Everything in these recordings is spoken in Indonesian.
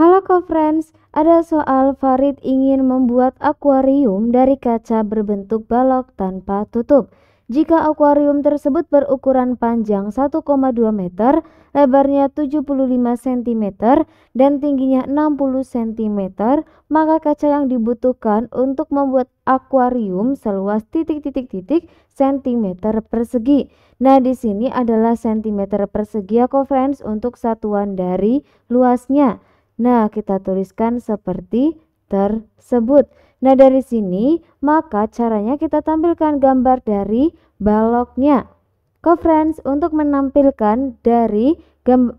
Halo co-friends, ada soal Farid ingin membuat akuarium dari kaca berbentuk balok tanpa tutup. Jika akuarium tersebut berukuran panjang 1,2 meter, lebarnya 75 cm, dan tingginya 60 cm, maka kaca yang dibutuhkan untuk membuat akuarium seluas titik-titik-titik cm persegi. Nah, di sini adalah cm persegi ya, friends, untuk satuan dari luasnya. Nah, kita tuliskan seperti tersebut. Nah, dari sini maka caranya kita tampilkan gambar dari baloknya. Ke friends untuk menampilkan dari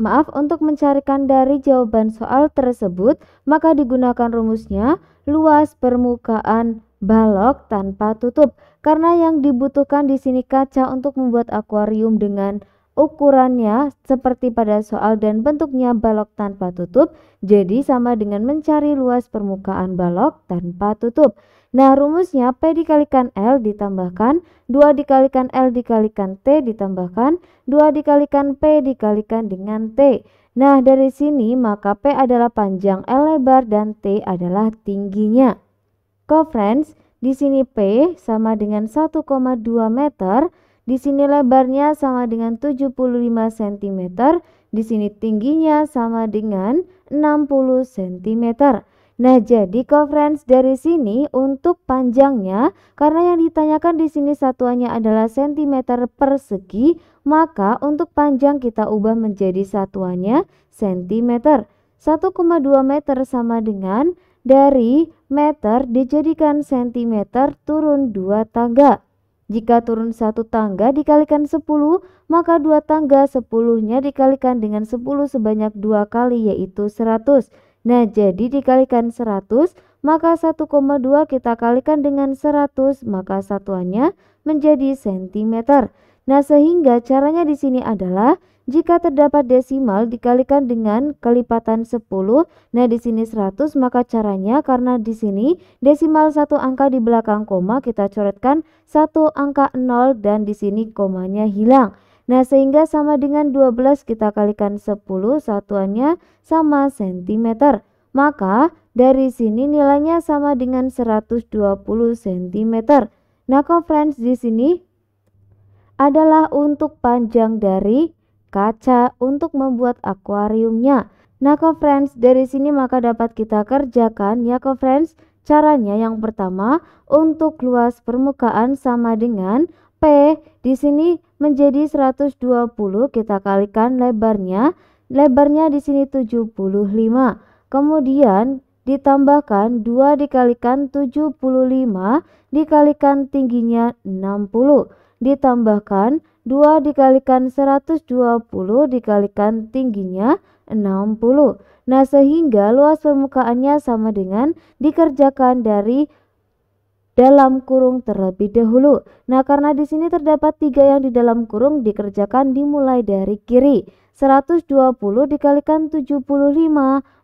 maaf untuk mencarikan dari jawaban soal tersebut, maka digunakan rumusnya luas permukaan balok tanpa tutup. Karena yang dibutuhkan di sini kaca untuk membuat akuarium dengan ukurannya seperti pada soal dan bentuknya balok tanpa tutup, jadi sama dengan mencari luas permukaan balok tanpa tutup. Nah, rumusnya P dikalikan L ditambahkan 2 dikalikan L dikalikan T ditambahkan 2 dikalikan P dikalikan dengan T. Nah, dari sini maka P adalah panjang L lebar dan T adalah tingginya. Ko friends, di sini P sama dengan 1,2 meter, di sini lebarnya sama dengan 75 cm, di sini tingginya sama dengan 60 cm. Nah, jadi conference dari sini untuk panjangnya karena yang ditanyakan di sini satuannya adalah cm persegi, maka untuk panjang kita ubah menjadi satuannya cm. 1,2 meter sama dengan dari meter dijadikan cm turun 2 tangga. Jika turun satu tangga dikalikan 10, maka dua tangga 10-nya dikalikan dengan 10 sebanyak dua kali yaitu 100. Nah, jadi dikalikan 100, maka 1,2 kita kalikan dengan 100, maka satuannya menjadi sentimeter. Nah, sehingga caranya di sini adalah jika terdapat desimal dikalikan dengan kelipatan 10, nah di sini 100 maka caranya karena di sini desimal satu angka di belakang koma kita coretkan satu angka 0 dan di sini komanya hilang. Nah, sehingga sama dengan 12 kita kalikan 10, satuannya sama cm. Maka dari sini nilainya sama dengan 120 cm. Nah, conference di sini adalah untuk panjang dari kaca untuk membuat akuariumnya. Nah, ko friends, dari sini maka dapat kita kerjakan ya ko friends. Caranya yang pertama untuk luas permukaan sama dengan P di sini menjadi 120 kita kalikan lebarnya. Lebarnya di sini 75. Kemudian ditambahkan 2 dikalikan 75 dikalikan tingginya 60. Ditambahkan 2 dikalikan 120 dikalikan tingginya 60. Nah, sehingga luas permukaannya sama dengan dikerjakan dari dalam kurung terlebih dahulu. Nah, karena di sini terdapat tiga yang di dalam kurung dikerjakan dimulai dari kiri. 120 dikalikan 75,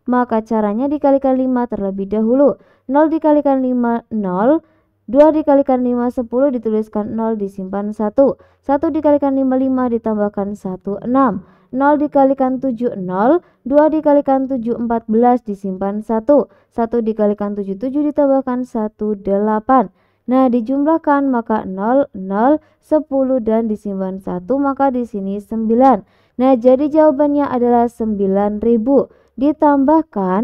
maka caranya dikalikan 5 terlebih dahulu. 0 dikalikan 5, 0. 2 dikalikan 5 10 dituliskan 0 disimpan 1 1 dikalikan 5 5 ditambahkan 1 6 0 dikalikan 7 0 2 dikalikan 7 14 disimpan 1 1 dikalikan 7 7 ditambahkan 1 8 Nah, dijumlahkan maka 0, 0, 10 dan disimpan 1 maka di sini 9. Nah, jadi jawabannya adalah 9000 ditambahkan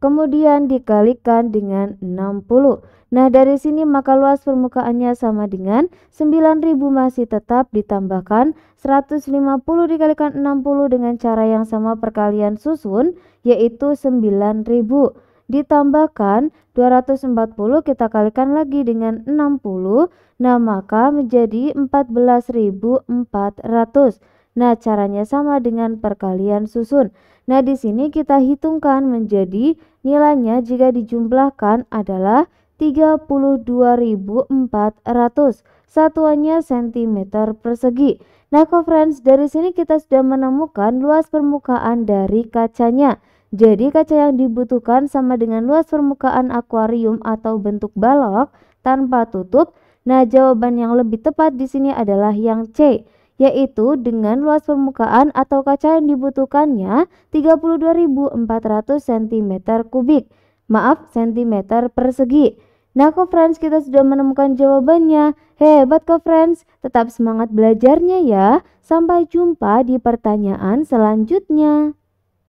kemudian dikalikan dengan 60. Nah, dari sini maka luas permukaannya sama dengan 9000 masih tetap ditambahkan 150 dikalikan 60 dengan cara yang sama perkalian susun yaitu 9000 ditambahkan 240 kita kalikan lagi dengan 60 nah maka menjadi 14400 Nah, caranya sama dengan perkalian susun. Nah, di sini kita hitungkan menjadi nilainya jika dijumlahkan adalah 32.400. Satuannya cm persegi. Nah, friends, dari sini kita sudah menemukan luas permukaan dari kacanya. Jadi kaca yang dibutuhkan sama dengan luas permukaan akuarium atau bentuk balok tanpa tutup. Nah, jawaban yang lebih tepat di sini adalah yang C yaitu dengan luas permukaan atau kaca yang dibutuhkannya 32.400 cm kubik, maaf cm persegi. Nah, kok friends, kita sudah menemukan jawabannya. Hebat kok friends, tetap semangat belajarnya ya. Sampai jumpa di pertanyaan selanjutnya.